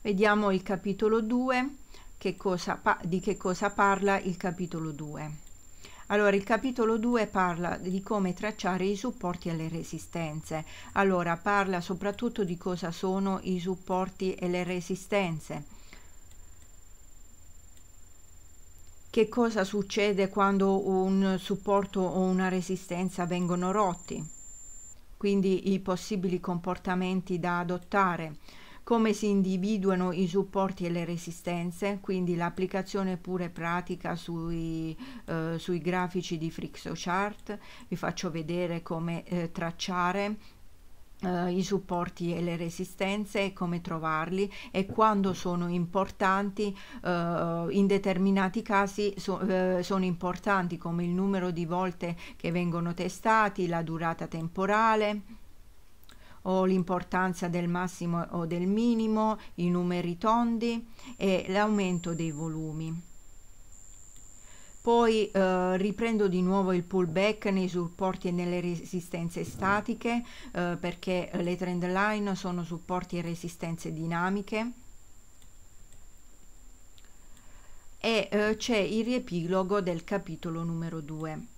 Vediamo il capitolo 2, che cosa, di che cosa parla il capitolo 2. Allora, il capitolo 2 parla di come tracciare i supporti alle resistenze. Allora, parla soprattutto di cosa sono i supporti e le resistenze. che cosa succede quando un supporto o una resistenza vengono rotti, quindi i possibili comportamenti da adottare come si individuano i supporti e le resistenze, quindi l'applicazione pure pratica sui, eh, sui grafici di Frixochart, vi faccio vedere come eh, tracciare Uh, i supporti e le resistenze come trovarli e quando sono importanti uh, in determinati casi so, uh, sono importanti come il numero di volte che vengono testati la durata temporale o l'importanza del massimo o del minimo, i numeri tondi e l'aumento dei volumi. Poi eh, riprendo di nuovo il pullback nei supporti e nelle resistenze statiche eh, perché le trend line sono supporti e resistenze dinamiche. E eh, c'è il riepilogo del capitolo numero 2.